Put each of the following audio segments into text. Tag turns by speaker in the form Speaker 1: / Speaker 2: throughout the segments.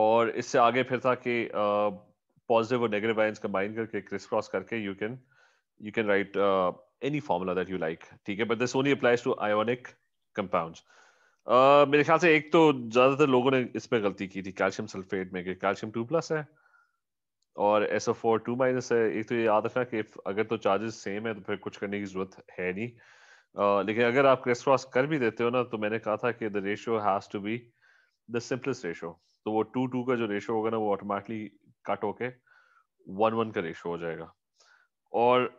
Speaker 1: और इससे आगे फिर था कि पॉजिटिव और नेगेटिव आयंस कंबाइन करके क्रिस क्रॉस करके you can you can write any formula that you like ठीक है but this only applies to ionic compounds मेरे ख्याल से एक तो ज्यादातर लोगों ने इसमें गलती की थी कैल्शियम सल्फेट में कि कैल्शियम टू प्लस है और S O four two minus है एक तो ये याद रखना कि अगर तो चार्जेस सेम है तो फिर कुछ करने की जरूरत है नहीं लेकिन अगर आप क्रेस क्रॉस कर भी देते हो ना तो मैंने कहा था कि the ratio has to be the simplest ratio तो वो टू टू का जो रेशो होगा ना वो ऑटोमेटिकली कट होके वन वन का रेशो हो जाएगा और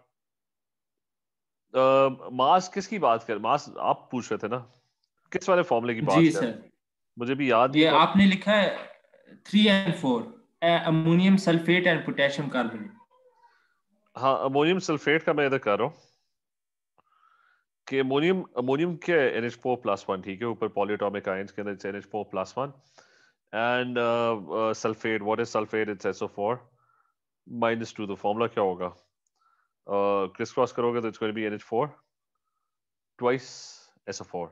Speaker 1: मास uh, किसकी बात कर मास आप पूछ रहे थे ना किस वाले फॉर्मूले की बात जी सर मुझे भी याद ये आपने लिखा है three and four ammonium sulphate and potassium carbonate हाँ अमोनियम सल्फेट का मैं इधर कर रहा हूँ कि अमोनियम अमोनियम के N H four plus one ठीक है ऊपर पॉलीटॉमिक आयंस के अंदर N H four plus one and sulphate what is sulphate it's SO four minus two तो फॉर्मूला क्या होगा क्रिस uh, क्रॉस करोगे तो it's going be N H four twice SO four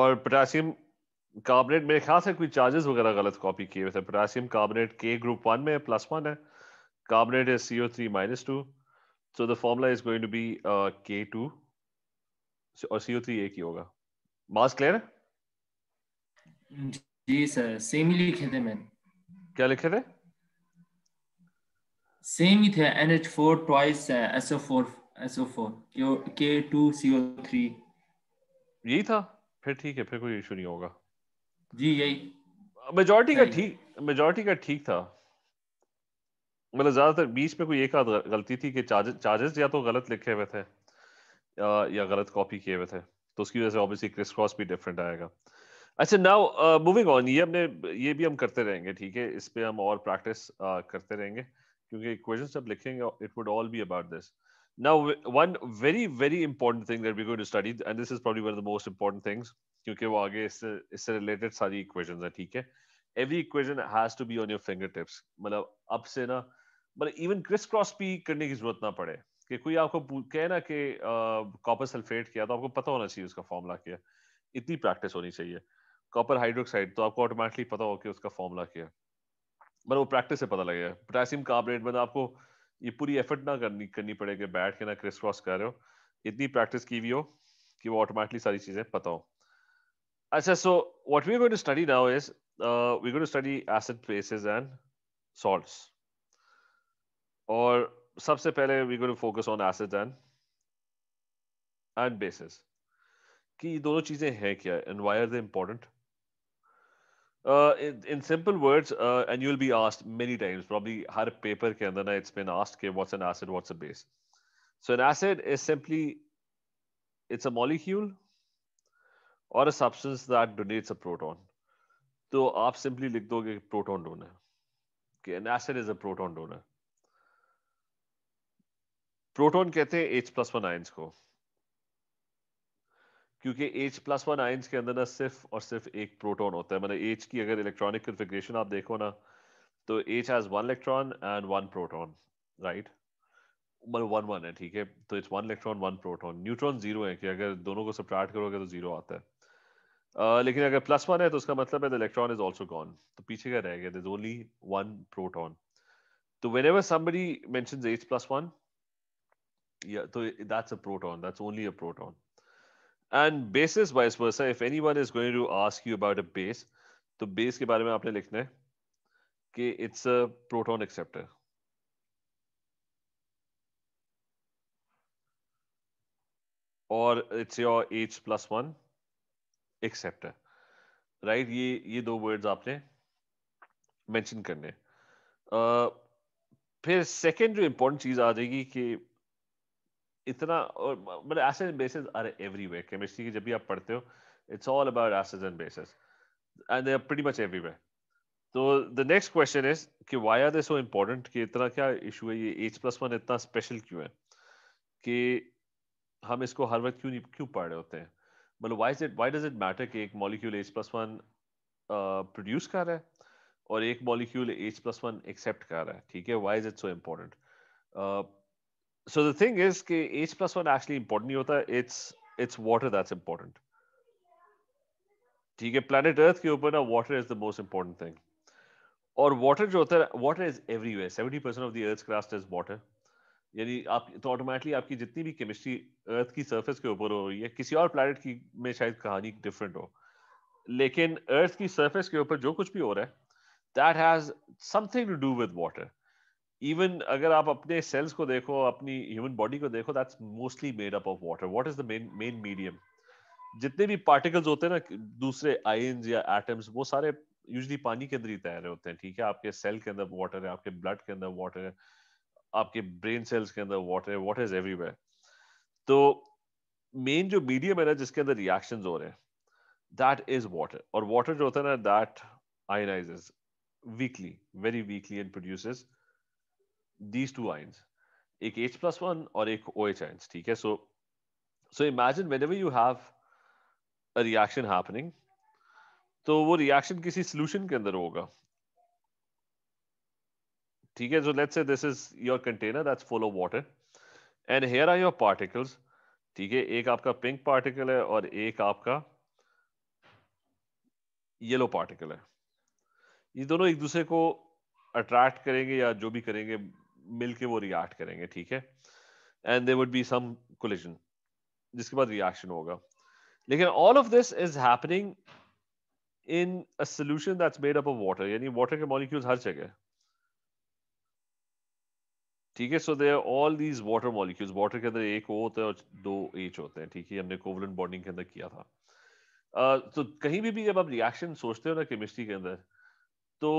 Speaker 1: और पोटासियम कार्बोनेट मेरे ख्याल से कोई चार्जेस वगैरह गलत कॉपी किए हुए थे पोटासियम कार्बोनेट के ग्रुप वन में प्लस वन है carbonate is C O three minus two So the formula is going to be uh, K2 और सीओ थ्री एक ही होगा मास क्लियर जी सर सेम ही लिखे थे मैंने क्या लिखे थे सेम ही थे NH4 twice SO4 SO4 K2 CO3 यही था फिर ठीक है फिर कोई इशू नहीं होगा जी यही मेजोरिटी का ठीक मेजोरिटी का ठीक था मतलब ज्यादातर बीच में कोई एक आध गलती थी कि चार्जेस चार्जेस या तो गलत लिखे हुए थे या गलत कॉपी किए हुए थे तो उसकी वजह से ऑब्वियसली क्रिस क्रॉस भी डिफरेंट आएगा अच्छा नाउ मूविंग ऑन ये हमने ये भी हम करते रहेंगे ठीक है इस पर हम और प्रैक्टिस uh, करते रहेंगे क्योंकि क्वेश्चन जब लिखेंगे it would all be about this now one very very important thing that we going to study and this is probably one of the most important things क्योंकि वो आगे इससे इससे रिलेटेड सारी इक्वेशन है ठीक है every equation has to be on your fingertips मतलब अब से ना मतलब इवन क्रिस क्रॉस भी करने की जरूरत ना पड़े कि कोई आपको कहे ना कि कॉपर सल्फेट किया तो आपको पता होना चाहिए उसका फॉर्मूला क्या इतनी प्रैक्टिस होनी चाहिए कॉपर हाइड्रोक्साइड तो आपको ऑटोमेटिकली पता हो कि उसका फॉर्मूला क्या है मतलब वो प्रैक्टिस से पता लगेगा पोटासियम कार्बोनेट मतलब आपको ये पूरी एफर्ट ना करनी करनी पड़ेगी बैठ के ना क्रिस क्रॉस कर रहे हो इतनी प्रैक्टिस की हुई हो कि वो ऑटोमेटिकली सारी चीज़ें पता हो अच्छा so what we going to study now is we going to study acid bases and salts और सबसे पहले we going focus on acid and and bases कि ये दोनों चीजें हैं क्या and why are they important in simple words and you will be asked many times probably हर पेपर के अंदर ना इट्स बीन आस्ड के what's an acid what's a base so N acid is simply it's a molecule और a substance that donates a proton तो आप simply लिख दोगे प्रोटॉन डोनर कि an acid is a proton donor proton कहते हैं H plus one ions को क्योंकि H प्लस वन आयंस के अंदर ना सिर्फ और सिर्फ एक प्रोटॉन होता है मतलब H की अगर इलेक्ट्रॉनिक कन्फिग्रेशन आप देखो ना तो H has one electron and one proton right मतलब वन वन है ठीक है तो it's one electron one proton neutron zero है कि अगर दोनों को सब्ट्रैक्ट करोगे तो जीरो आता है Uh, लेकिन अगर प्लस वन है तो उसका मतलब है इलेक्ट्रॉन इज ऑल्सो गॉन तो पीछे क्या रह गया ओनली वन प्रोटॉन तो whenever somebody mentions H plus one yeah so that's a proton that's only a proton and basis vice versa if anyone is going to ask you about a base तो base के बारे में आपने लिखना है कि it's a proton acceptor और it's your H plus one acceptor right ये ये दो वर्ड्स आपने मेंशन करने uh, फिर सेकेंड जो इम्पोर्टेंट चीज़ आ जाएगी कि इतना और मतलब acid and bases are everywhere chemistry की जब भी आप पढ़ते हो it's all about acids and bases and they are pretty much everywhere तो द नेक्स्ट क्वेश्चन इज कि why are they so important कि इतना क्या इशू है ये एच प्लस वन इतना स्पेशल क्यों है कि हम इसको हर वक्त क्यों क्यों पढ़ रहे होते हैं मतलब why is it why does it matter कि एक molecule H plus one produce कर रहा है और एक molecule H plus one accept कर रहा है ठीक है why is it so important so the thing is कि h plus 1 actually important nahi hota it's it's water that's important theek hai planet earth ke upar na water is the most important thing और water जो होता है water is everywhere seventy percent of the earth crust is water यानी आप तो automatically आपकी जितनी भी केमिस्ट्री अर्थ की सरफेस के ऊपर हो रही है किसी और प्लानट की में शायद कहानी डिफरेंट हो लेकिन अर्थ की सरफेस के ऊपर जो कुछ भी हो रहा है that has something to do with water even अगर आप अपने सेल्स को देखो अपनी ह्यूमन बॉडी को देखो that's mostly made up of water what is the main main medium जितने भी पार्टिकल्स होते हैं ना दूसरे आयन या एटम्स वो सारे यूजली पानी के अंदर ही तैर रहे होते हैं ठीक है आपके सेल के अंदर वाटर है आपके ब्लड के अंदर वाटर है आपके ब्रेन सेल्स के अंदर वाटर है वाटर इज एवरीवेयर तो मेन जो मीडियम है ना जिसके अंदर रिएक्शंस हो रहे हैं दैट इज वाटर और वाटर जो होता है ना that ionises weakly very weakly and produces these two ions, ek H plus one or ek OH ions. Okay? So, so imagine whenever you have a reaction happening, तो वो reaction किसी solution के अंदर होगा. ठीक है, so let's say this is your container that's full of water, and here are your particles. ठीक है, एक आपका pink particle है और एक आपका येलो पार्टिकल है. ये दोनों एक दूसरे को अट्रैक्ट करेंगे या जो भी करेंगे मिलके वो रिएक्ट करेंगे ठीक है and they would be some collision जिसके बाद रिएक्शन होगा लेकिन all of this is happening in a solution that's made up of water यानी वाटर के मॉलिक्यूल्स हर जगह ठीक है so they are all these water molecules water के अंदर एक ओ होता है और दो एच होते हैं ठीक है हमने कोवलेंट बॉन्डिंग के अंदर किया था uh, तो कहीं भी भी जब आप रिएक्शन सोचते हो ना केमिस्ट्री के अंदर तो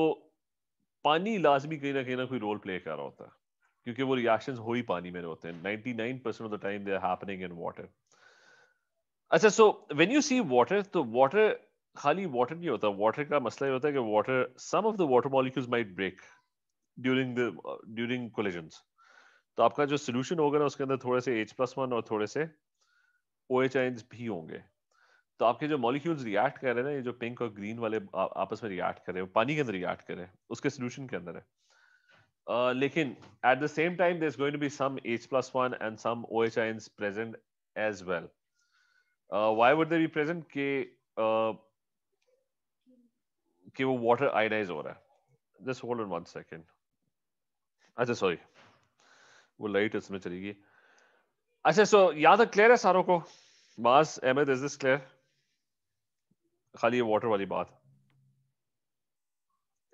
Speaker 1: पानी लाजमी कहीं ना कहीं ना कोई रोल प्ले कर रहा होता है क्योंकि वो रिएक्शन हो ही पानी में होते हैं 99% ऑफ द अच्छा so when you see water तो वाटर खाली वाटर नहीं होता वाटर का मसला ये होता है कि water some of the water molecules might break during the during collisions तो आपका जो सोल्यूशन होगा ना उसके अंदर थोड़े से एच प्लस वन और थोड़े से ओ एच आइंस भी होंगे तो आपके जो मॉलिक्यूल्स रिएक्ट कर रहे हैं ना ये जो पिंक और ग्रीन वाले आपस में रिएक्ट कर रहे हैं पानी के अंदर रिएक्ट कर रहे हैं उसके सोल्यूशन के अंदर है Uh, at the same time, there's going to be some H plus one and some OH ions present as well. Uh, why would they be present? के uh, water ionize हो रहा है. Just hold on one just sorry, वो light इसमें चली गई. अच्छा so यहाँ तक clear है सारों को? मास अहमद is this clear? खाली ये water वाली बात.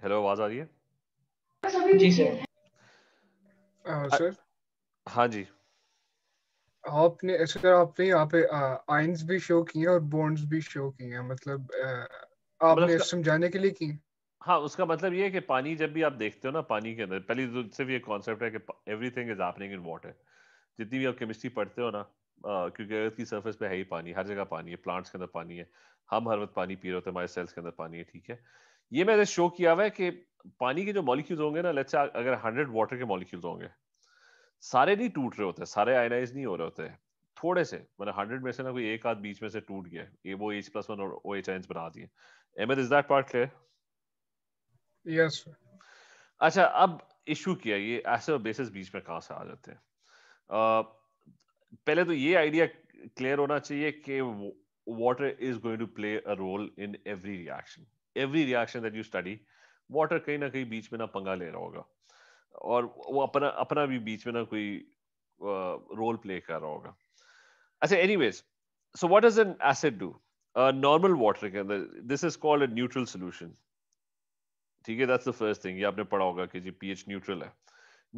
Speaker 1: हेलो आवाज आ रही जी सर हाँ जी
Speaker 2: आपने सर आपने यहाँ पे आइंस भी शो किए हैं और बॉन्ड्स भी शो किए हैं मतलब आ, मतलब आपने समझाने के
Speaker 1: लिए किए हाँ उसका मतलब ये है कि पानी जब भी आप देखते हो ना पानी के अंदर पहली तो सिर्फ ये कॉन्सेप्ट है कि everything is happening in water जितनी भी आप केमिस्ट्री पढ़ते हो ना क्योंकि अर्थ की सर्फेस पे है ही पानी हर जगह पानी है प्लांट्स के अंदर पानी है हम हर वक्त पानी पी रहे होते हैं हमारे सेल्स के अंदर पानी है ठीक है ये मैंने शो किया हुआ है कि पानी के जो मॉलिक्यूल्स होंगे ना लेट्स अगर हंड्रेड वाटर के मॉलिक्यूल्स होंगे सारे नहीं टूट रहे होते सारे आयनाइज नहीं हो रहे होते थोड़े से मतलब हंड्रेड में से ना कोई एक आध बीच में से टूट गया ये वो एच प्लस वन और ओ एच आइन बना दिए Ahmed is that part clear yes अच्छा अब इशू किया ये ऐसे बेसिस बीच में कहाँ से आ जाते हैं पहले तो ये आइडिया क्लियर होना चाहिए कि water is going to play a role in every reaction every reaction that you study water कहीं ना कहीं बीच में ना पंगा ले रहा होगा और वो अपना अपना भी बीच में ना कोई रोल प्ले कर रहा होगा अच्छा any ways so what is an acid do normal water के अंदर this is called a neutral solution ठीक है दैट्स द फर्स्ट थिंग ये आपने पढ़ा होगा कि जी पीएच न्यूट्रल है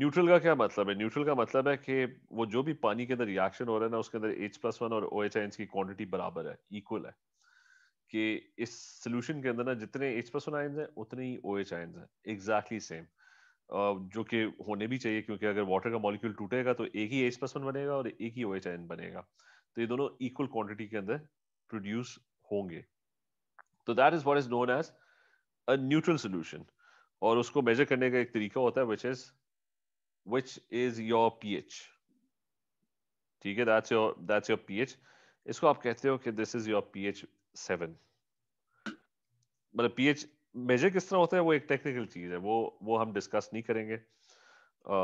Speaker 1: न्यूट्रल का क्या मतलब है न्यूट्रल का मतलब है कि वो जो भी पानी के अंदर रिएक्शन हो रहा है ना उसके अंदर एच प्लस वन और ओ एच आई एन की क्वान्टिटी बराबर है इक्वल है कि इस सोल्यूशन के अंदर ना जितने एच प्लस आयन हैं उतने ही ओ एच आयन हैं एग्जैक्टली सेम जो कि होने भी चाहिए क्योंकि अगर वाटर का मॉलिक्यूल टूटेगा तो एक ही एच प्लस बनेगा और एक ही ओ एच आयन बनेगा तो ये दोनों इक्वल क्वांटिटी के अंदर प्रोड्यूस होंगे तो that is what is known as a neutral solution और उसको मेजर करने का एक तरीका होता है which is which is your P H ठीक है that's your that's your P H इसको आप कहते हो कि this is your P H seven मतलब पीएच मेजर किस तरह होता है वो एक टेक्निकल चीज है वो वो हम डिस्कस नहीं करेंगे आ,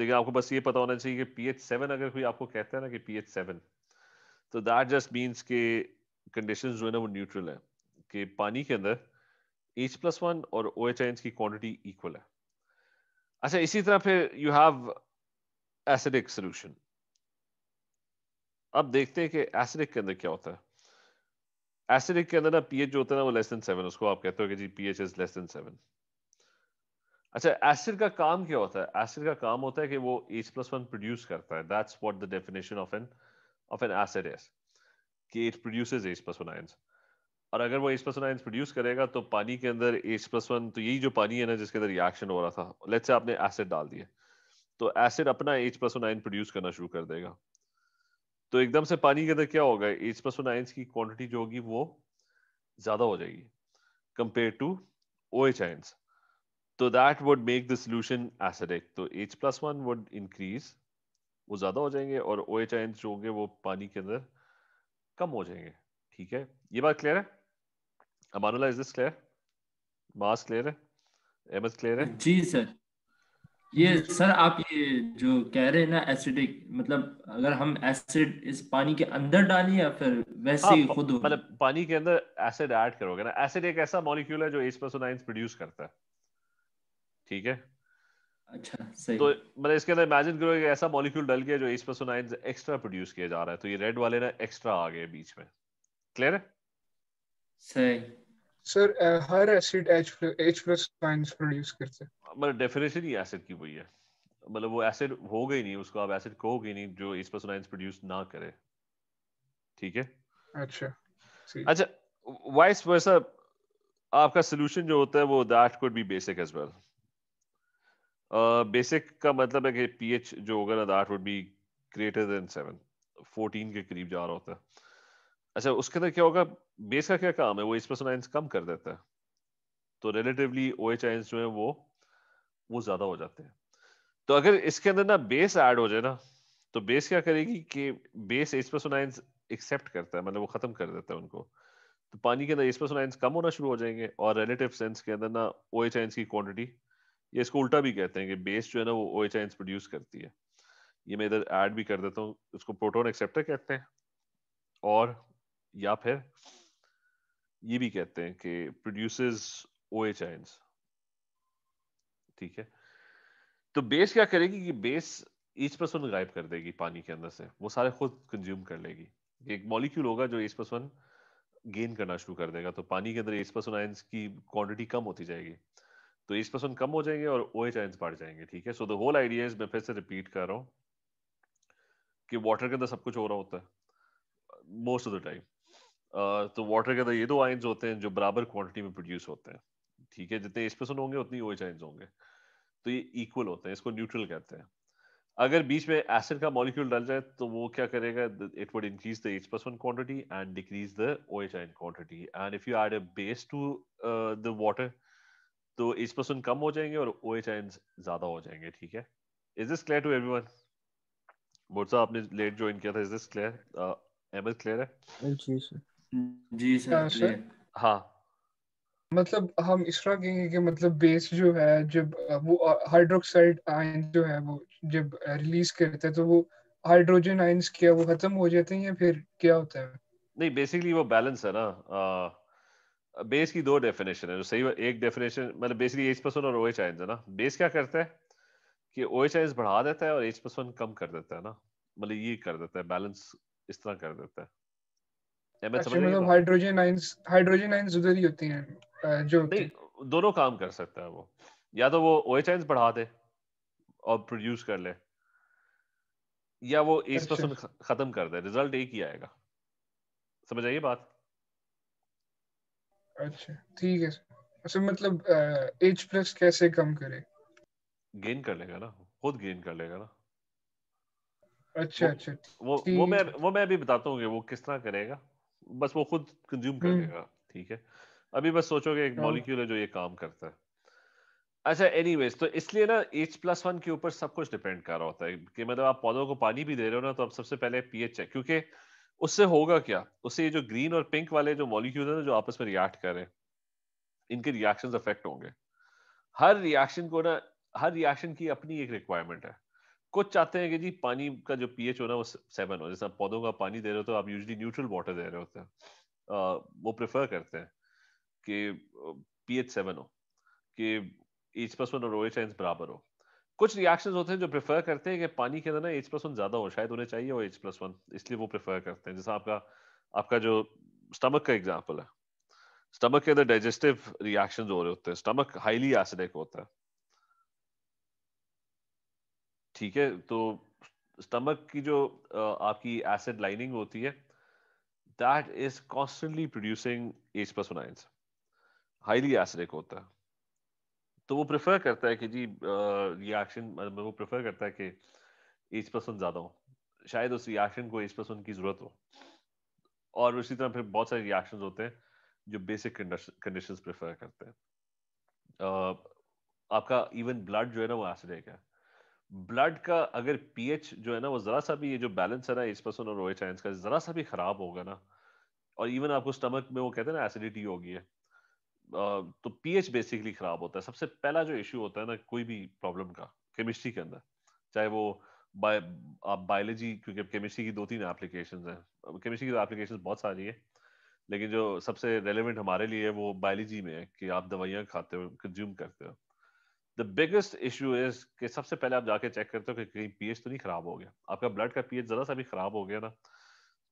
Speaker 1: लेकिन आपको बस ये पता होना चाहिए कि पीएच सेवन अगर कोई आपको कहता है ना कि पीएच सेवन तो दैट जस्ट मीन्स के कंडीशंस जो है ना वो न्यूट्रल है कि पानी के अंदर एच प्लस वन और ओ एच आई एन की क्वांटिटी इक्वल है अच्छा इसी तरह फिर यू हैव एसिडिक सोल्यूशन अब देखते हैं कि एसिडिक के अंदर क्या होता है एसिडिक के अंदर ना पीएच जो होता है ना वो लेस देन सेवन उसको आप कहते हो कि जी pH is less than seven अच्छा एसिड का काम क्या होता है एसिड का काम होता है कि वो एच प्लस वन प्रोड्यूस करता है that's what the definition of an of an acid is कि it produces H plus one ions और अगर वो H plus one ions produce करेगा तो पानी के अंदर एच प्लस वन तो यही जो पानी है ना जिसके अंदर रिएक्शन हो रहा था लेट्स से आपने एसिड डाल दिया तो एसिड अपना H plus one ion produce करना शुरू कर देगा तो एकदम से पानी के अंदर क्या होगा एच प्लस वन आयंस की क्वांटिटी जो होगी वो ज्यादा हो जाएगी compare to O H ions तो that would make the solution acidic तो H plus one would increase वो ज्यादा हो जाएंगे और ओ एच आयंस जो होंगे वो पानी के अंदर कम हो जाएंगे ठीक है ये बात क्लियर है अमानुला इज दिस क्लियर मास क्लियर है एम क्लियर है जी सर ये सर आप ये जो कह रहे हैं ना एसिडिक मतलब अगर हम एसिड इस पानी के अंदर डालें या फिर वैसे हाँ, ही खुद मतलब पानी के अंदर एसिड ऐड करोगे ना एसिड एक ऐसा मॉलिक्यूल है जो एस प्लस नाइन प्रोड्यूस करता है ठीक है अच्छा सही तो मतलब इसके अंदर इमेजिन करो कि ऐसा मॉलिक्यूल डल गया जो S plus nine extra produce किया जा रहा है तो ये रेड वाले ना एक्स्ट्रा आ गए बीच में क्लियर है सही
Speaker 2: सर हर acid H plus ions produce करता है
Speaker 1: मतलब डेफिनेशन ही एसिड की वही है मतलब वो एसिड हो गई नहीं उसको आप एसिड को गई नहीं जो इस पर प्रोड्यूस ना करे ठीक है अच्छा अच्छा वाइस वर्सा आपका सोल्यूशन जो होता है वो that could be basic as well basic का मतलब है कि पीएच जो होगा ना that would be greater than seven fourteen के करीब जा रहा होता है अच्छा उसके अंदर क्या होगा बेस का क्या काम है वो इस पर कम कर देता है तो रिलेटिवली ओ एच आइंस जो है वो वो ज्यादा हो जाते हैं तो अगर इसके अंदर ना बेस ऐड हो जाए ना तो बेस क्या करेगी कि बेस एस्पेसोनाइंस एक्सेप्ट करता है मतलब वो खत्म कर देता है उनको तो पानी के अंदर एस्पेसोनाइंस कम होना शुरू हो जाएंगे और रिलेटिव सेंस के अंदर ना ओ एच आइंस की क्वान्टिटी ये इसको उल्टा भी कहते हैं कि बेस जो है ना वो ओ एच आइंस प्रोड्यूस करती है ये मैं इधर ऐड भी कर देता हूँ उसको प्रोटोन एक्सेप्टर कहते हैं और या फिर ये भी कहते हैं कि प्रोड्यूसेस ओ एच आइंस ठीक है तो बेस क्या करेगी कि बेस ईच प्लस वन गायब कर देगी पानी के अंदर से वो सारे खुद कंज्यूम कर लेगी एक मॉलिक्यूल होगा जो एच प्लस वन गेन करना शुरू कर देगा तो पानी के अंदर एच प्लस वन आयंस की क्वांटिटी कम होती जाएगी तो एच प्लस वन कम हो जाएंगे और ओ एच आयंस बढ़ जाएंगे ठीक है so the whole idea is मैं फिर से रिपीट कर रहा हूँ कि वाटर के अंदर सब कुछ हो रहा होता है मोस्ट ऑफ द टाइम तो वाटर के अंदर ये दो आयंस होते हैं जो बराबर क्वांटिटी में प्रोड्यूस होते हैं ठीक है जितने एच प्लस वन होंगे उतनी ओ एच आयंस होंगे तो ये इक्वल होते हैं इसको न्यूट्रल कहते हैं अगर बीच में एसिड का मॉलिक्यूल डल जाए तो वो क्या करेगा it would increase the H plus one quantity and decrease the O H ion quantity and if you add a base to the water तो एच प्लस वन कम हो जाएंगे और ओ एच आइन ज्यादा हो जाएंगे ठीक है is this clear to everyone board आपने लेट ज्वाइन किया था इज दिस क्लियर एम क्लियर है हाँ, जी सर जी सर हाँ
Speaker 2: मतलब हम इस तरह कहेंगे कि मतलब बेस जो है जब वो हाइड्रोक्साइड आयन जो है वो जब रिलीज करते हैं तो वो हाइड्रोजन आयंस क्या वो खत्म हो जाते हैं या फिर क्या होता है
Speaker 1: नहीं बेसिकली वो बैलेंस है ना बेस की दो डेफिनेशन है जो सही एक डेफिनेशन मतलब बेसिकली एच प्लस और ओएच आयंस है ना बेस क्या करता है कि ओएच आयंस बढ़ा देता है और एच प्लस कम कर देता है ना मतलब ये कर देता है बैलेंस इस तरह कर देता है अच्छा, मतलब हाइड्रोजन
Speaker 2: आयंस हाइड्रोजन आयंस उधर ही होते हैं जो नहीं
Speaker 1: दोनों काम कर सकता है वो या तो वो ओ एच बढ़ा दे और प्रोड्यूस कर ले या वो एस तो अच्छा। परसेंट खत्म कर दे रिजल्ट एक ही आएगा समझ आइए बात
Speaker 2: अच्छा ठीक है अच्छा तो मतलब एच प्लस कैसे कम करे
Speaker 1: गेन कर लेगा ना खुद गेन कर लेगा ना
Speaker 2: अच्छा वो, अच्छा वो वो मैं
Speaker 1: वो मैं अभी बताता हूँ कि वो किस तरह करेगा बस वो खुद कंज्यूम कर हम्म। लेगा ठीक है अभी बस सोचोगे एक मॉलिक्यूल हाँ। है जो ये काम करता है अच्छा एनी तो इसलिए ना एच प्लस वन के ऊपर सब कुछ डिपेंड कर रहा होता है कि मतलब आप पौधों को पानी भी दे रहे हो ना तो आप सबसे पहले पीएच है क्योंकि उससे होगा क्या उससे ये जो ग्रीन और पिंक वाले जो मॉलिक्यूल है ना जो आपस में रिएक्ट कर रहे हैं इनके रिएक्शन अफेक्ट होंगे हर रिएक्शन को ना हर रिएक्शन की अपनी एक रिक्वायरमेंट है कुछ चाहते हैं कि जी पानी का जो पीएच हो ना वो सेवन हो जैसे आप पौधों का पानी दे रहे हो तो आप यूजली न्यूट्रल वाटर दे रहे होते हैं वो प्रेफर करते हैं कि पी एच सेवन हो कि एच प्लस वन और ओ एच एन बराबर हो कुछ रिएक्शंस होते हैं जो प्रेफर करते हैं कि पानी के अंदर ना एच प्लस वन ज्यादा हो शायद उन्हें चाहिए और एच प्लस वन इसलिए वो प्रेफर करते हैं जैसा आपका आपका जो स्टमक का एग्जाम्पल है स्टमक के अंदर डाइजेस्टिव रिएक्शन हो रहे होते हैं स्टमक हाईली एसिडिक होता है ठीक है तो स्टमक की जो आपकी एसिड लाइनिंग होती है that is constantly producing H plus one ions highly acidic होता है तो वो प्रेफर करता है कि जी रिएक्शन मतलब वो प्रेफर करता है कि एज परसेंट ज़्यादा हो शायद उस रिएक्शन को एज परसेंट की ज़रूरत हो और उसी तरह फिर बहुत सारे रिएक्शन होते हैं जो बेसिक कंडीशन प्रेफर करते हैं uh, आपका इवन ब्लड जो है ना वो एसिडिक है ब्लड का अगर पीएच जो है ना वो ज़रा सा भी ये जो बैलेंस है ना एज परसेंट और ओ OH एच का ज़रा सा भी ख़राब होगा ना और इवन आपको स्टमक में वो कहते हैं ना एसिडिटी होगी है तो पीएच बेसिकली खराब होता है सबसे पहला जो इश्यू होता है ना कोई भी प्रॉब्लम का केमिस्ट्री के अंदर चाहे वो बाय आप बायोलॉजी क्योंकि केमिस्ट्री की दो तीन एप्लीकेशन हैं केमिस्ट्री की तो एप्लीकेशन बहुत सारी है लेकिन जो सबसे रेलिवेंट हमारे लिए वो बायोलॉजी में है कि आप दवाइयाँ खाते हो कंज्यूम करते हो द बिगेस्ट इशू इज कि सबसे पहले आप जाके चेक करते हो कि कहीं पीएच तो नहीं खराब हो गया आपका ब्लड का पीएच जरा सा भी खराब हो गया ना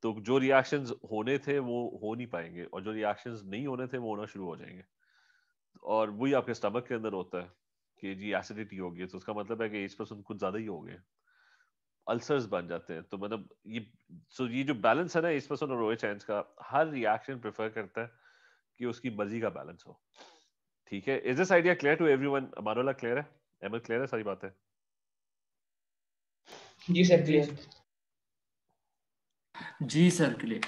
Speaker 1: तो जो रिएक्शन होने थे वो हो नहीं पाएंगे और जो रिएक्शन नहीं होने थे वो होना शुरू हो जाएंगे और वही आपके स्टमक के अंदर होता है कि जी एसिडिटी होगी तो उसका मतलब है कि एज पर्सन कुछ ज्यादा ही हो गए अल्सर्स बन जाते हैं तो मतलब ये सो ये जो बैलेंस है ना एज पर्सन और ओएच का हर रिएक्शन प्रेफर करता है कि उसकी मर्जी का बैलेंस हो ठीक है is this idea clear to everyone हमारा क्लियर है एमएल क्लियर है सारी बातें
Speaker 2: जी सर क्लियर
Speaker 1: जी सर के लिए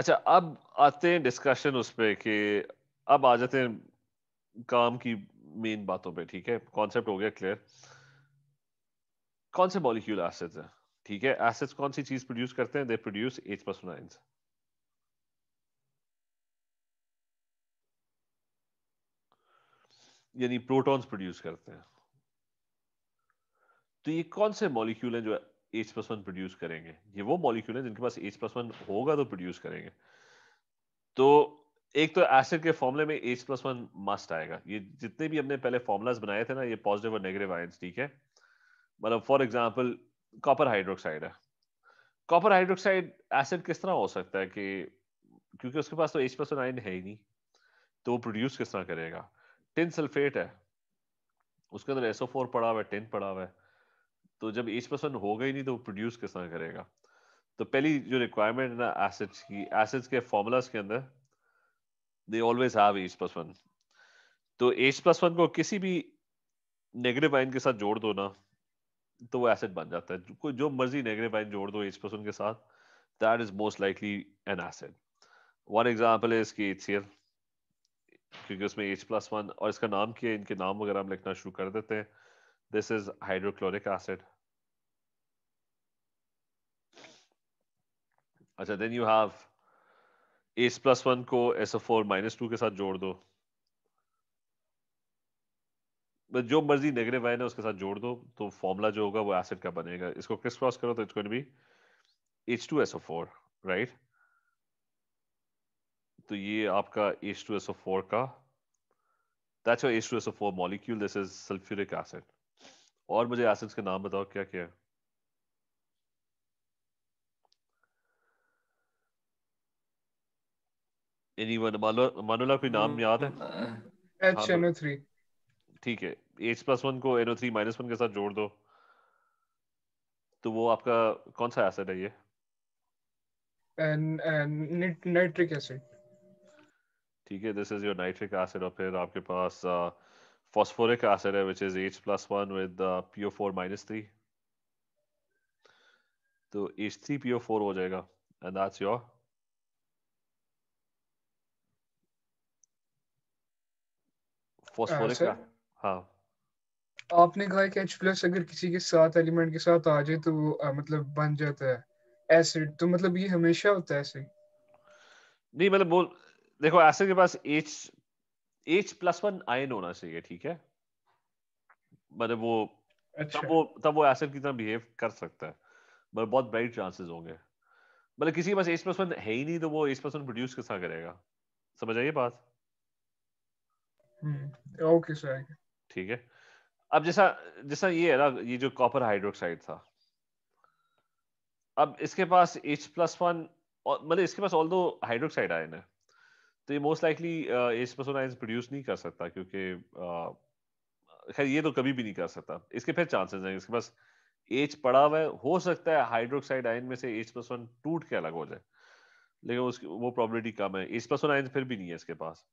Speaker 1: अच्छा अब आते हैं डिस्कशन उस पर कि अब आ जाते हैं काम की मेन बातों पे ठीक है कॉन्सेप्ट हो गया क्लियर कौन से मॉलिक्यूल एसिड्स हैं ठीक है एसिड्स कौन सी चीज प्रोड्यूस करते हैं they produce H plus ions यानी प्रोटॉन्स प्रोड्यूस करते हैं तो ये कौन से मॉलिक्यूल हैं जो एच प्लस वन प्रोड्यूस करेंगे ये वो मॉलिक्यूल है जिनके पास एच प्लस वन होगा तो प्रोड्यूस करेंगे तो एक तो एसिड के फॉर्मुले में एच प्लस वन मस्ट आएगा ये जितने भी हमने पहले फॉर्मूलाज बनाए थे ना ये पॉजिटिव और नेगेटिव आयंस ठीक है मतलब फॉर एग्जाम्पल कॉपर हाइड्रोक्साइड है कॉपर हाइड्रोक्साइड एसिड किस तरह हो सकता है कि क्योंकि उसके पास तो एच प्लस वन आयन है ही नहीं तो वो प्रोड्यूस किस तरह करेगा टिन सल्फेट है उसके अंदर एसओ फोर पड़ा हुआ है टिन पड़ा हुआ है तो जब एज पर्सन होगा ही नहीं तो प्रोड्यूस किस तरह करेगा तो पहली जो रिक्वायरमेंट है ना एसिड्स की एसिड्स के फॉर्मूलाज के अंदर they always have H plus one तो एज प्लस वन को किसी भी नेगेटिव आइन के साथ जोड़ दो ना तो वो एसिड बन जाता है कोई जो मर्जी नेगेटिव आइन जोड़ दो एज प्लस वन के साथ that is most likely an acid one example है इसकी एच क्योंकि उसमें एच प्लस वन और इसका नाम क्या है इनके नाम वगैरह हम लिखना शुरू कर देते हैं This is hydrochloric acid. अच्छा then you have S plus one को S F four minus two के साथ जोड़ दो जो मर्जी नेगेटिव आयन है उसके साथ जोड़ दो तो फॉर्मूला जो होगा वो एसिड का बनेगा इसको क्रिस क्रॉस करो तो it's B H two S four right तो ये आपका एच टू एस फोर का that's your H two S four molecule this is sulphuric acid और मुझे एसेट्स के नाम बताओ क्या क्या है एनीवन मानुला कोई नाम हम्म। याद है HNO3 हाँ, ठीक है एच प्लस वन को थ्री माइनस वन के साथ जोड़ दो तो वो आपका कौन सा एसिड है ये
Speaker 2: नाइट्रिक एसिड
Speaker 1: ठीक है this is your nitric acid और फिर आपके पास uh, phosphoric acid, eh, which is H plus 1 with uh, PO4 minus 3. तो H3PO4 हो जाएगा and that's your phosphoric uh, हाँ
Speaker 2: आपने कहा कि H प्लस अगर किसी के साथ एलिमेंट के साथ आ जाए तो वो आ, मतलब बन जाता है एसिड तो मतलब ये हमेशा होता है ऐसे
Speaker 1: नहीं मतलब वो देखो एसिड के पास H H plus one ion होना चाहिए ठीक है मतलब वो अच्छा। तब वो तब वो एसिड की तरह बिहेव कर सकता है मतलब बहुत ब्राइट चांसेस होंगे मतलब किसी के पास एच प्लस वन है ही नहीं तो वो एच प्लस वन प्रोड्यूस कैसा करेगा समझ आइए बात
Speaker 2: ओके हम्म, सर
Speaker 1: ठीक है अब जैसा जैसा ये है ना ये जो कॉपर हाइड्रोक्साइड था अब इसके पास H प्लस वन मतलब इसके पास ऑल दो हाइड्रोक्साइड आयन है तो ये most likely H plus one produce नहीं कर सकता क्योंकि uh, खैर ये तो कभी भी नहीं कर सकता इसके फिर चांसेस हैं इसके पास एच पड़ा हुआ हो सकता है हाइड्रोक्साइड आयन में से एच प्लस वन टूट के अलग हो जाए लेकिन उसकी वो प्रॉबिलिटी कम है एच प्लस वन आयन फिर भी नहीं है इसके पास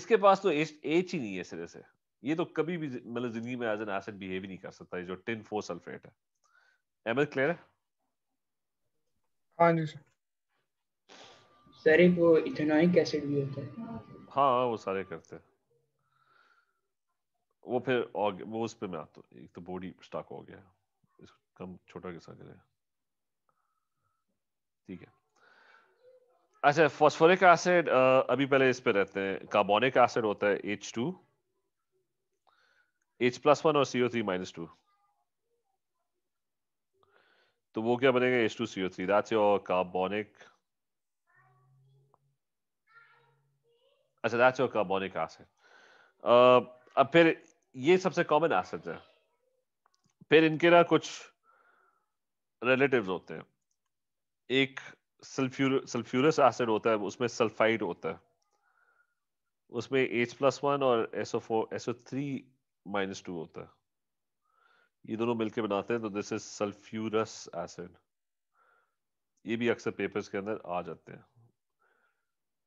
Speaker 1: इसके पास तो एच एच ही नहीं है सिरे से ये तो कभी भी मतलब जिंदगी में एज एन एसिड बिहेव ही नहीं कर सकता ये जो टिन फोर सल्फेट है अहमद क्लियर है हाँ
Speaker 2: जी सर सर एक वो इथेनॉइक एसिड भी होता है
Speaker 1: हाँ हाँ वो सारे करते हैं वो फिर वो उस पे मैं आता हूँ एक तो बॉडी स्टॉक हो गया इसको कम छोटा कैसा करें ठीक है अच्छा फॉस्फोरिक एसिड अभी पहले इस पे रहते हैं कार्बोनिक एसिड होता है H two H plus one और सीओ थ्री माइनस टू तो वो क्या बनेगा H two CO three that's your carbonic अच्छा दैट्स योर कार्बोनिक एसिड अब फिर ये सबसे कॉमन एसिड्स है फिर इनके ना कुछ रिलेटिव्स होते हैं एक सल्फ्यूर सल्फ्यूरस एसिड होता है उसमें सल्फाइड होता है उसमें एच प्लस वन और SO four SO three minus two होता है ये दोनों मिलके बनाते हैं तो दिस इज सल्फ्यूरस एसिड ये भी अक्सर पेपर्स के अंदर आ जाते हैं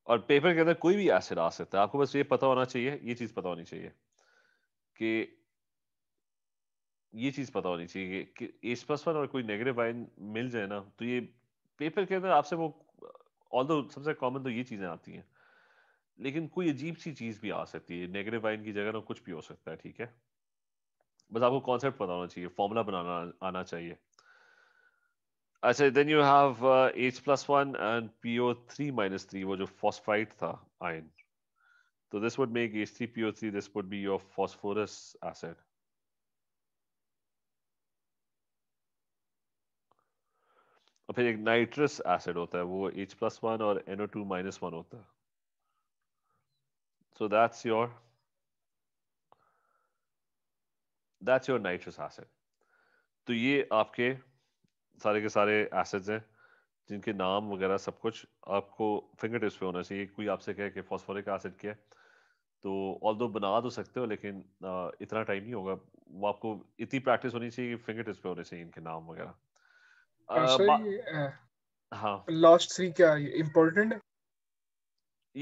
Speaker 1: और पेपर के अंदर कोई भी एसिड आ सकता है आपको बस ये पता होना चाहिए ये चीज पता होनी चाहिए कि ये चीज पता होनी चाहिए कि एच प्लस वन और कोई नेगेटिव आयन मिल जाए ना तो ये पेपर के अंदर आपसे वो ऑल दो सबसे कॉमन तो ये चीजें आती हैं लेकिन कोई अजीब सी चीज भी आ सकती है नेगेटिव आयन की जगह ना कुछ भी हो सकता है ठीक है बस आपको कॉन्सेप्ट पता होना चाहिए फॉर्मूला बनाना आना चाहिए अच्छा then you have H plus one and P O three minus three वो जो फॉस्फाइट था आयन तो this would make H three P O three this would be your phosphorous acid और फिर एक नाइट्रस एसिड होता है वो एच प्लस वन और एनओ टू माइनस वन होता है so that's your that's your nitrous acid तो ये आपके सारे के सारे एसिड्स हैं जिनके नाम वगैरह सब कुछ आपको फिंगर टिप्स पे होना चाहिए कोई आपसे कहे कि फॉस्फोरिक एसिड क्या है तो ऑल दो बना तो सकते हो लेकिन इतना टाइम नहीं होगा वो आपको इतनी प्रैक्टिस होनी चाहिए कि फिंगर टिप्स पे होने चाहिए इनके नाम वगैरह हाँ
Speaker 2: लास्ट थ्री क्या इम्पोर्टेंट है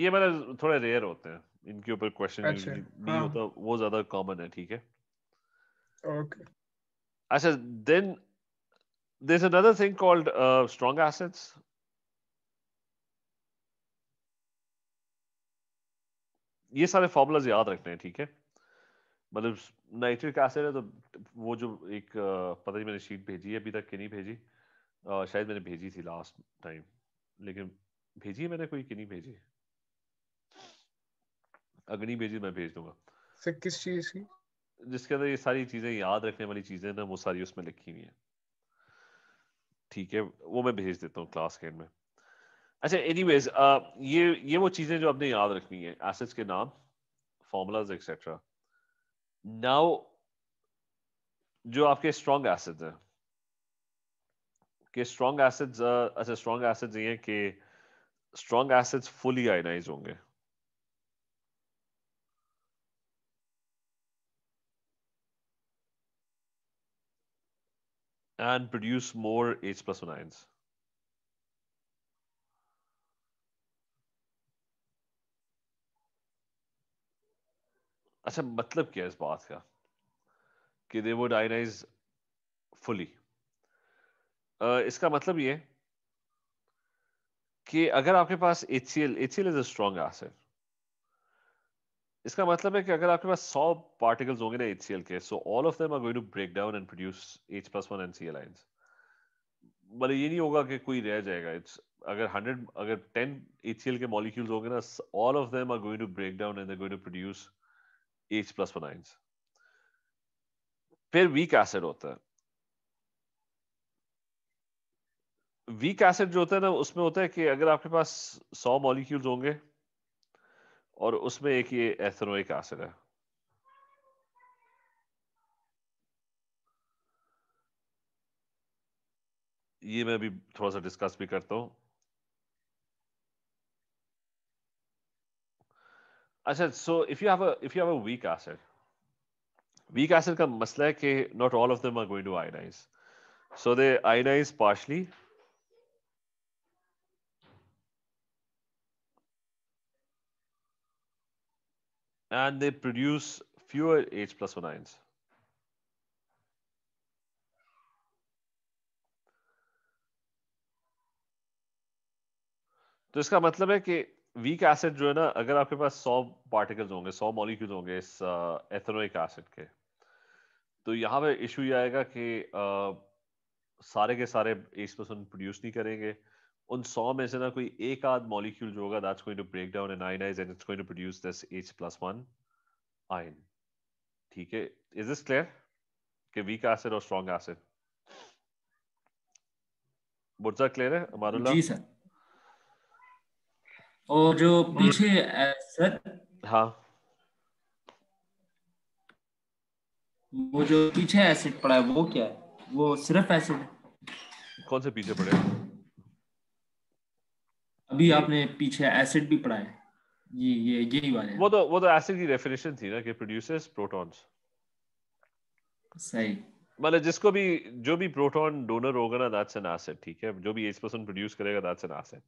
Speaker 1: ये मैंने थोड़े रेयर होते हैं इनके ऊपर क्वेश्चन नहीं अच्छा, हाँ। होता वो ज्यादा कॉमन है ठीक है ओके अच्छा then there's another thing called uh, strong assets. ये सारे फॉर्मूलाज याद रखने हैं ठीक है मतलब नाइट्रिक एसिड है तो वो जो एक uh, पता नहीं मैंने शीट भेजी है अभी तक कि नहीं भेजी आ, uh, शायद मैंने भेजी थी लास्ट टाइम लेकिन भेजी है मैंने कोई कि नहीं भेजी अगर नहीं भेजी तो मैं भेज दूंगा
Speaker 2: सर किस चीज की
Speaker 1: जिसके अंदर ये सारी चीजें याद रखने वाली चीजें ना वो सारी उसमें लिखी हुई है ठीक है वो मैं भेज देता हूँ क्लास के एंड में अच्छा एनी वेज uh, ये ये वो चीज़ें जो आपने याद रखनी है एसेट्स के नाम फॉर्मूलाज एक्सेट्रा नाउ जो आपके स्ट्रॉन्ग एसेट्स हैं कि स्ट्रॉन्ग एसिड्स uh, अच्छा स्ट्रॉन्ग एसिड्स ये हैं कि स्ट्रॉन्ग एसिड्स फुली आयनाइज होंगे and produce more H plus one ions. अच्छा मतलब क्या है इस बात का कि दे वुड आयनाइज फुली इसका मतलब ये कि अगर आपके पास H C L H C L is a strong acid इसका मतलब है कि अगर आपके पास 100 पार्टिकल्स होंगे ना HCl के so all of them are going to break down and produce H+1 and Cl ions मतलब ये नहीं होगा कि कोई रह जाएगा इट्स अगर 100 अगर 10 HCl के मॉलिक्यूल्स होंगे ना all of them are going to break down and they going to produce H+1 ions फिर वीक एसिड होता है वीक एसिड जो होता है ना उसमें होता है कि अगर आपके पास 100 मॉलिक्यूल्स होंगे और उसमें एक ये एथनोइक आसन है ये मैं अभी थोड़ा सा डिस्कस भी करता हूं अच्छा so if you have if you have a weak acid weak acid का मसला है कि not all of them are going to ionise so they ionise partially and they produce fewer H plus one ions. तो इसका मतलब है कि weak acid जो है ना अगर आपके पास 100 पार्टिकल्स होंगे 100 मॉलिक्यूल्स होंगे इस एथेनोइक uh, एसिड के तो यहाँ पे इशू ये आएगा कि uh, सारे के सारे एस प्लस वन प्रोड्यूस नहीं करेंगे उन सौ में से ना कोई एक आध मॉलिक्यूल जो होगा that's going to break down and ionise and it's going to produce this H plus one ion ठीक है इज दिस क्लियर कि वीक एसिड और स्ट्रॉन्ग एसिड बुर्जा क्लियर है अमारुल्ला जी सर और जो पीछे सर हाँ वो जो पीछे एसिड पड़ा है वो क्या है वो सिर्फ एसिड कौन से पीछे पड़े हैं अभी आपने पीछे एसिड भी पढ़ा है ये ये यही वाले वो तो वो तो एसिड की डेफिनेशन थी ना कि प्रोड्यूसर्स प्रोटॉन्स सही मतलब जिसको भी जो भी प्रोटॉन डोनर होगा ना दैट्स एन एसिड ठीक है जो भी एच परसेंट प्रोड्यूस करेगा दैट्स एन एसिड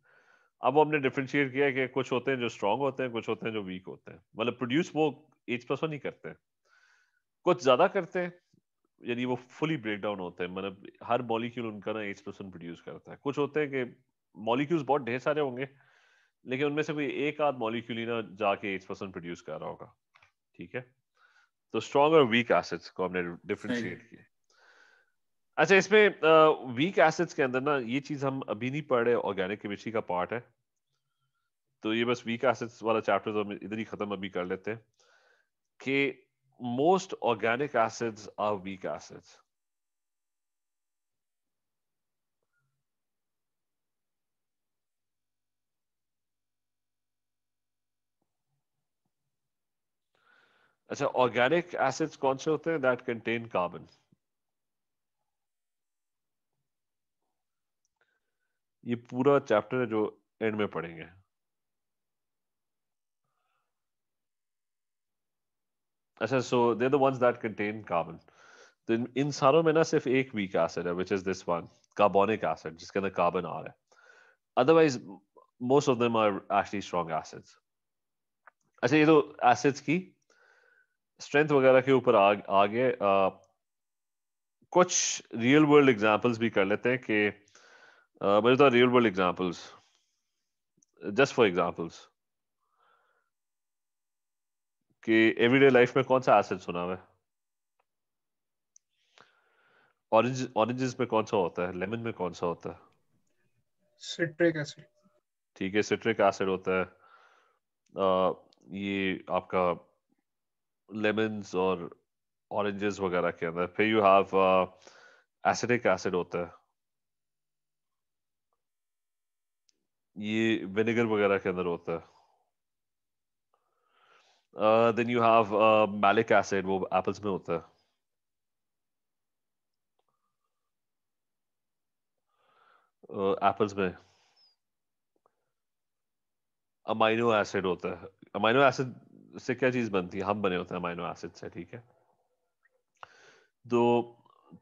Speaker 1: अब वो हमने डिफ्रेंशिएट किया कि कुछ होते हैं जो स्ट्रांग होते हैं कुछ होते हैं जो वीक होते हैं मतलब प्रोड्यूस वो एच परसेंट ही करते हैं कुछ ज्यादा करते हैं यानी वो फुली ब्रेक डाउन होते हैं मतलब हर मॉलिक्यूल उनका ना एच परसेंट प्रोड्यूस करता है कुछ होते हैं कि मॉलिक्यूल्स बहुत ढेर सारे होंगे लेकिन उनमें से कोई एक आध मॉलिक्यूल ही ना जाके एट परसेंट प्रोड्यूस कर रहा होगा ठीक है तो स्ट्रॉन्ग और वीक एसिड्स को हमने डिफ्रेंशिएट किया अच्छा इसमें वीक एसिड्स के अंदर ना ये चीज हम अभी नहीं पढ़ रहे ऑर्गेनिक केमिस्ट्री का पार्ट है तो ये बस वीक एसिड्स वाला चैप्टर तो हम इधर ही खत्म अभी कर लेते हैं कि most organic acids are weak acids अच्छा ऑर्गेनिक एसिड्स कौन से होते हैं दैट कंटेन कार्बन ये पूरा चैप्टर है जो एंड में पढ़ेंगे अच्छा so they the ones that contain carbon तो इन सारों में ना सिर्फ एक वीक एसिड है which is this one carbonic acid जिसके अंदर कार्बन आ रहा है otherwise most of them are actually strong acids अच्छा ये तो एसिड्स की स्ट्रेंथ वगैरह के ऊपर आ, आगे आ, कुछ रियल वर्ल्ड एग्जांपल्स भी कर लेते हैं कि मुझे तो real world examples just for examples कि एवरीडे लाइफ में कौन सा एसिड सुना हुआ है ऑरेंज ऑरेंजेस में कौन सा होता है लेमन में कौन सा होता है
Speaker 2: सिट्रिक एसिड
Speaker 1: ठीक है सिट्रिक एसिड होता है आ, ये आपका लेमन्स और ऑरेंजेस वगैरह के अंदर फिर यू हैव एसिडिक एसिड होता है ये विनेगर वगैरह के अंदर होता है then you have malic acid वो एप्पल्स में होता है एप्पल्स uh, में अमाइनो एसिड होता है अमाइनो एसिड से क्या चीज बनती है हम बने होते हैं अमाइनो एसिड से ठीक है तो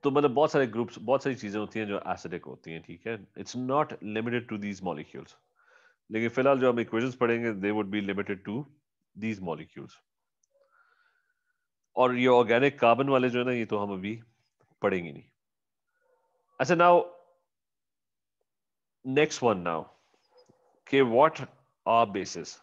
Speaker 1: तो मतलब बहुत सारे ग्रुप्स बहुत सारी चीजें होती हैं जो एसिडिक होती हैं ठीक है it's not limited to these molecules लेकिन फिलहाल जो हम इक्वेशन पढ़ेंगे they would be limited to these molecules और ये ऑर्गेनिक कार्बन वाले जो है ना ये तो हम अभी पढ़ेंगे नहीं अच्छा नाउ नेक्स्ट वन नाउ के what are bases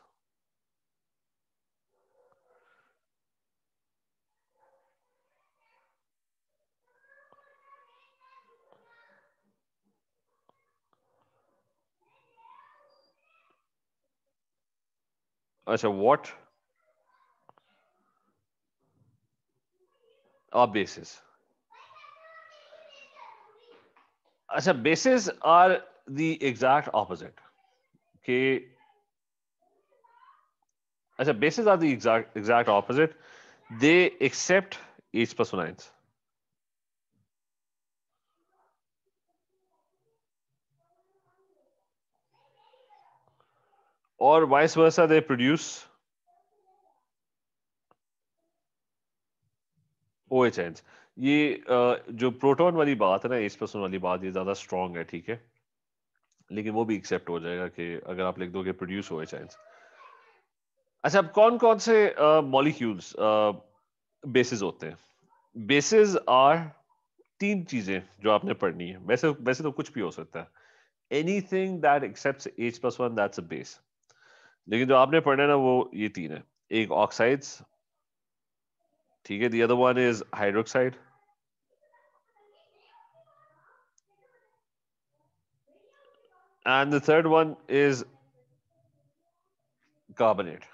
Speaker 1: as a what? A basis. As a basis are the exact opposite. Okay. As a basis are the exact exact opposite. They accept each plus nines. or vice versa they produce OH ends. ये जो proton वाली बात है ना H plus वाली बात ये ज़्यादा स्ट्रॉन्ग है ठीक है लेकिन वो भी एक्सेप्ट हो जाएगा कि अगर आप लिख दोगे प्रोड्यूस हो चांस अच्छा अब कौन कौन से मॉलिक्यूल्स बेसिस होते हैं बेसिस आर तीन चीज़ें जो आपने पढ़नी है वैसे वैसे तो कुछ भी हो सकता है anything that accept H plus one that's a base लेकिन जो आपने पढ़ना है ना वो ये तीन है एक ऑक्साइड्स ठीक है the other one is hydroxide and the third one is carbonate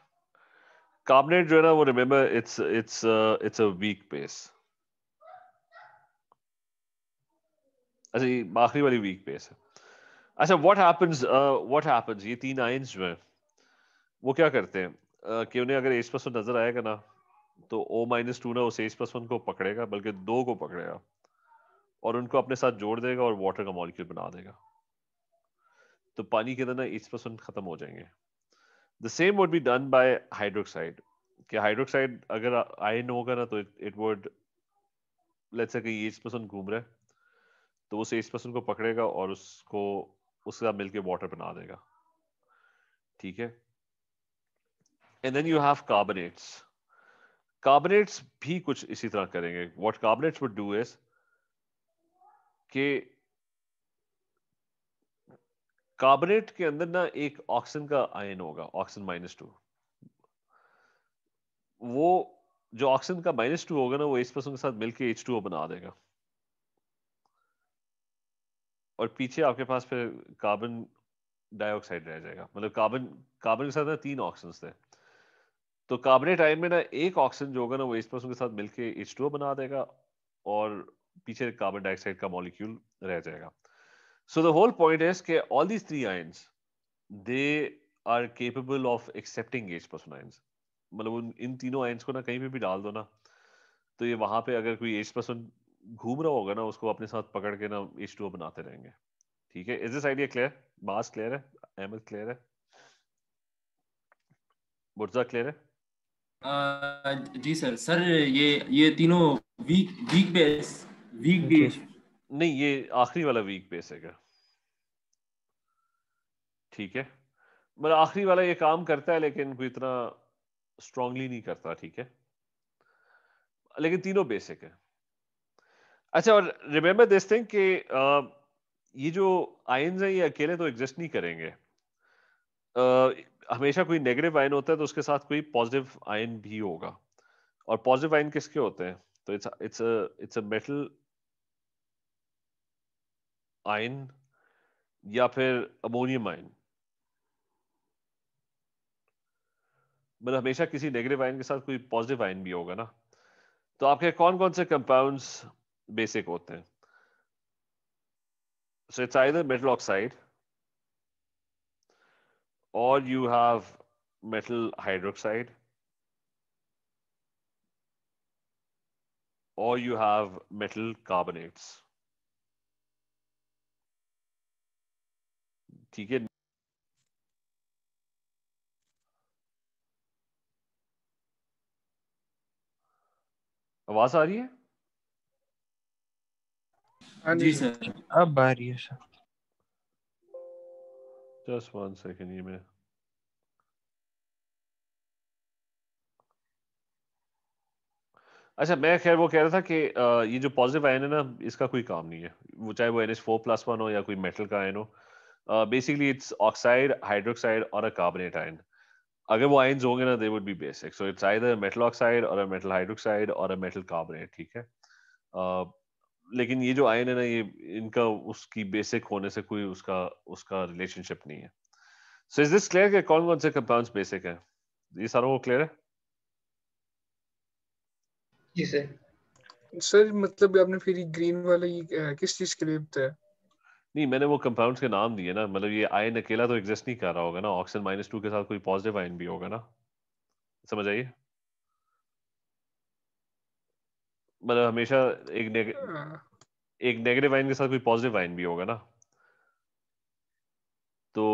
Speaker 1: carbonate jo hai na wo remember it's it's uh, it's a weak base अच्छा आखिरी वाली वीक बेस है अच्छा व्हाट हैपेंस व्हाट हैपेंस ये तीन ions जो है वो क्या करते हैं कि उन्हें अगर एज प्लस वन नजर आएगा ना तो ओ माइनस टू ना उस एज प्लस वन को पकड़ेगा बल्कि दो को पकड़ेगा और उनको अपने साथ जोड़ देगा और वाटर का मॉलिक्यूल बना देगा तो पानी के अंदर ना एज प्लस वन खत्म हो जाएंगे the same would be done by hydroxide कि हाइड्रोक्साइड अगर आयन होगा ना तो इट वुड लेट्स से कहीं एज प्लस वन घूम रहा है तो उस एज प्लस वन को पकड़ेगा और उसको उसका मिलकर मिलके वाटर बना देगा ठीक है and then you have carbonates carbonates भी कुछ इसी तरह करेंगे what carbonates would do is के कार्बोनेट के अंदर ना एक ऑक्सीजन का आयन होगा ऑक्सीजन माइनस टू वो जो ऑक्सीजन का माइनस टू होगा ना वो इस पर्सन के साथ मिलके एच टू बना देगा और पीछे आपके पास फिर कार्बन डाइऑक्साइड रह जाएगा मतलब कार्बन कार्बन के साथ ना तीन ऑक्सीजन थे तो कार्बोनेट आयन में ना एक ऑक्सीजन जो होगा ना वो इस पर्सन के साथ मिलकर एच टू बना देगा और पीछे कार्बन डाइऑक्साइड का मॉलिक्यूल रह जाएगा so the whole point is के all these three ions they are capable of accepting H plus one ions मतलब उन इन तीनों आयंस को ना कहीं पे भी डाल दो ना तो ये वहां पे अगर कोई एच पर्सन घूम रहा होगा ना उसको अपने साथ पकड़ के ना एच टू बनाते रहेंगे ठीक है इज दिस आइडिया क्लियर बास क्लियर है अहमद क्लियर है बुर्जा क्लियर है जी सर सर ये ये तीनों weak weak base weak base नहीं ये आखिरी वाला वीक बेस है क्या ठीक है मतलब आखिरी वाला ये काम करता है लेकिन कोई इतना स्ट्रांगली नहीं करता ठीक है लेकिन तीनों बेसिक है अच्छा और रिमेम्बर दिस थिंग कि ये जो आयन्स हैं ये अकेले तो एग्जिस्ट नहीं करेंगे हमेशा कोई नेगेटिव आयन होता है तो उसके साथ कोई पॉजिटिव आयन भी होगा और पॉजिटिव आयन किसके होते हैं तो it's it's it's a metal ion या फिर अमोनियम आयन मतलब हमेशा किसी नेगेटिव आयन के साथ कोई पॉजिटिव आयन भी होगा ना तो आपके कौन कौन से कंपाउंड्स बेसिक होते हैं so it's either metal oxide or you have metal hydroxide, or you have metal carbonates. ठीक है आवाज आ रही है जी सर अब आ रही है sir Just one second, Yumi. अच्छा मैं खैर वो कह रहा था कि ये जो पॉजिटिव आयन है ना इसका कोई काम नहीं है वो चाहे वो N H four plus one हो या कोई मेटल का आयन हो बेसिकली इट्स ऑक्साइड हाइड्रोक्साइड और अ कार्बोनेट आयन अगर वो आयन होंगे ना they would be basic so it's either metal oxide और अ मेटल हाइड्रोक्साइड और अ मेटल कार्बोनेट ठीक है लेकिन ये जो आयन है ना ये इनका उसकी बेसिक होने से कोई उसका उसका रिलेशनशिप नहीं है सो इज दिस क्लियर कि कौन कौन से कंपाउंड्स बेसिक हैं ये सारों को क्लियर है
Speaker 2: जी सर सर मतलब आपने फिर ग्रीन वाला ये किस चीज के लिए बताया
Speaker 1: नहीं मैंने वो कंपाउंड्स के नाम दिए ना मतलब ये आयन अकेला तो एग्जिस्ट नहीं कर रहा होगा ना ऑक्सीजन माइनस टू के साथ कोई पॉजिटिव आयन भी होगा ना समझ आइए मतलब हमेशा एक नेग... हाँ। एक नेगेटिव आयन के साथ कोई पॉजिटिव आयन भी होगा ना तो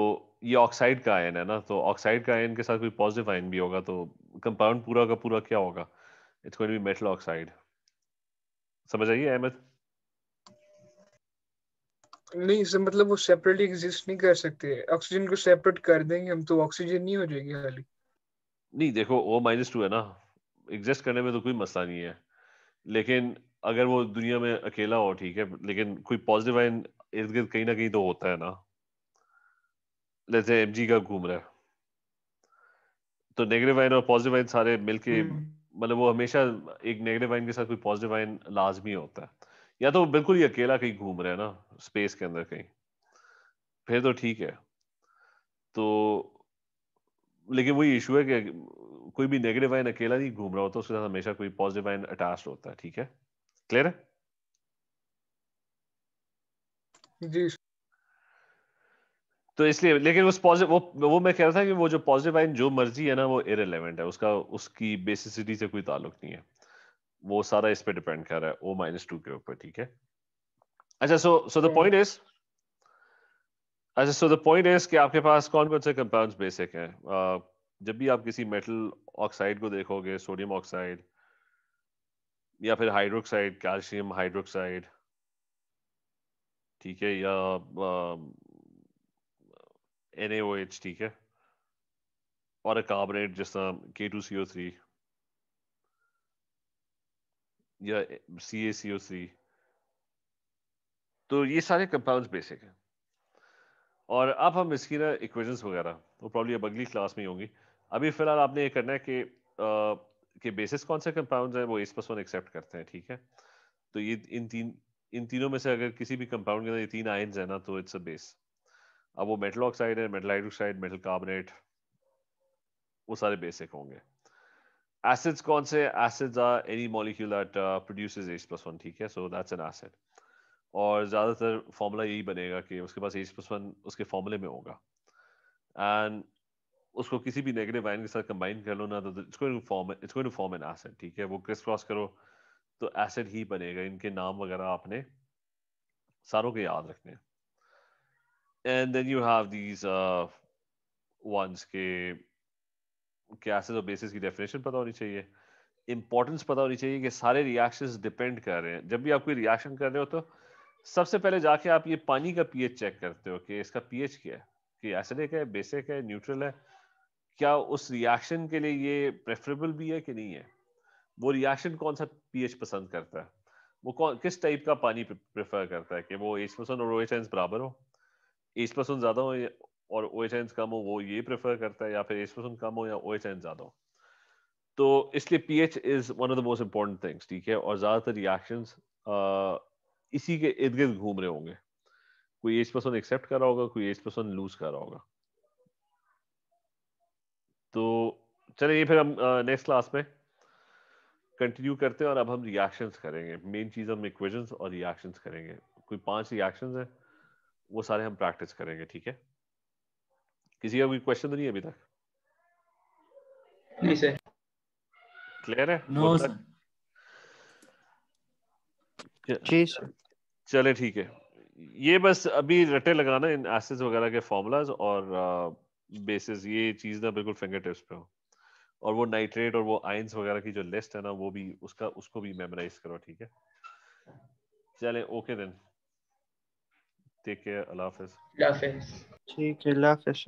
Speaker 1: ये ऑक्साइड का आयन है ना तो ऑक्साइड का आयन के साथ कोई पॉजिटिव आयन भी होगा तो कंपाउंड पूरा का पूरा क्या होगा it's going to be metal oxide समझ आइए अहमद
Speaker 2: नहीं सर मतलब वो सेपरेटली एग्जिस्ट नहीं कर सकते ऑक्सीजन को सेपरेट कर देंगे हम तो ऑक्सीजन नहीं हो जाएगी खाली
Speaker 1: नहीं देखो ओ माइनस टू है ना एग्जिस्ट करने में तो कोई मसला नहीं है लेकिन अगर वो दुनिया में अकेला हो ठीक है लेकिन कोई पॉजिटिव आइन इर्द गिर्द कहीं ना कहीं तो होता है ना जैसे एम जी का घूम रहा है तो नेगेटिव आइन और पॉजिटिव आइन सारे मिलके हम्म। मतलब वो हमेशा एक नेगेटिव आइन के साथ कोई पॉजिटिव आइन लाजमी होता है या तो बिल्कुल ही अकेला कहीं घूम रहा है ना स्पेस के अंदर कहीं फिर तो ठीक है तो लेकिन वही इशू है कि कोई भी नेगेटिव आयन अकेला नहीं घूम रहा होता उसके साथ हमेशा कोई पॉजिटिव आयन अटैच होता है ठीक है क्लियर है जी तो इसलिए लेकिन उस पॉजिटिव वो वो मैं कह रहा था कि वो जो पॉजिटिव आइन जो मर्जी है ना वो इरेलीवेंट है उसका उसकी बेसिसिटी से कोई ताल्लुक नहीं है वो सारा इस पे डिपेंड कर रहा है ओ माइनस टू के ऊपर ठीक है अच्छा so so the point is अच्छा सो द पॉइंट इज कि आपके पास कौन कौन से कंपाउंड्स बेसिक हैं uh, जब भी आप किसी मेटल ऑक्साइड को देखोगे सोडियम ऑक्साइड या फिर हाइड्रोक्साइड कैल्शियम हाइड्रोक्साइड ठीक है या एन ए एच ठीक है और कार्बोनेट जिस तरह के टू सी ओ थ्री या सी ए सी ओ थ्री तो ये सारे कंपाउंड्स बेसिक हैं और अब हम इसकी ना इक्वेशंस वगैरह वो प्रॉब्ली अब अगली क्लास में होंगी अभी फिलहाल आपने ये करना है कि के बेसिस कौन से कंपाउंड्स हैं वो एस प्लस वन एक्सेप्ट करते हैं ठीक है तो ये इन तीन इन तीनों में से अगर किसी भी कंपाउंड के अंदर ये तीन आयन है ना तो इट्स अ बेस अब वो मेटल ऑक्साइड है मेटल हाइड्रोक्साइड मेटल कार्बोनेट वो सारे बेसिक होंगे एसिड्स कौन से acids are any molecule that produces H plus one ठीक है सो दैट्स एन एसिड और ज़्यादातर फार्मूला यही बनेगा कि उसके पास एच प्लस वन उसके फॉर्मूले में होगा एंड उसको किसी भी नेगेटिव आयन के साथ कंबाइन कर लो ना तो it's going to form an acid ठीक है वो क्रिस क्रॉस करो तो एसिड ही बनेगा इनके नाम वगैरह आपने सारों के याद रखने and then you have these ones के gases और बेसिस की डेफिनेशन पता होनी चाहिए इंपॉर्टेंस पता होनी चाहिए कि सारे रिएक्शंस डिपेंड कर रहे हैं जब भी आप कोई रिएक्शन कर रहे हो तो सबसे पहले जाके आप ये पानी का पीएच चेक करते हो कि इसका पीएच क्या है कि एसिडिक है बेसिक है न्यूट्रल है क्या उस रिएक्शन के लिए ये प्रेफरेबल भी है कि नहीं है वो रिएक्शन कौन सा पीएच पसंद करता है वो कौन किस टाइप का पानी प्रेफर करता है कि वो एच पसंद और ओएच एंस बराबर हो एच परसेंट ज़्यादा हो और ओएच एंस कम हो वो ये प्रेफर करता है या फिर एच पसंद कम हो या ओएच एंस ज़्यादा हो तो इसलिए P H is one of the most important things ठीक है और ज़्यादातर रिएक्शंस इसी के इर्द गिर्द घूम रहे होंगे कोई एज पर्सन एक्सेप्ट कर रहा होगा कोई एज पर्सन लूज कर रहा होगा तो चले ये फिर हम नेक्स्ट क्लास में कंटिन्यू करते हैं और अब हम रिएक्शंस करेंगे मेन चीज हम इक्वेशंस और रिएक्शंस करेंगे कोई पांच रिएक्शंस हैं वो सारे हम प्रैक्टिस करेंगे ठीक है किसी का कोई क्वेश्चन तो नहीं अभी तक नहीं सर क्लियर है नो सर जी सर चले ठीक है ये बस अभी रटे लगाना इन एसिड वगैरह के फॉर्मूलाज और बेसिस ये चीज ना बिल्कुल फिंगर टिप्स पे हो और वो नाइट्रेट और वो आइंस वगैरह की जो लिस्ट है ना वो भी उसका उसको भी मेमोराइज करो ठीक है चले ओके देन टेक केयर अल्लाह हाफिज अल्लाह हाफिज
Speaker 2: ठीक है अल्लाह हाफिज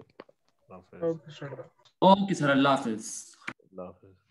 Speaker 1: ओके सर अल्लाह हाफिज अल्लाह हाफिज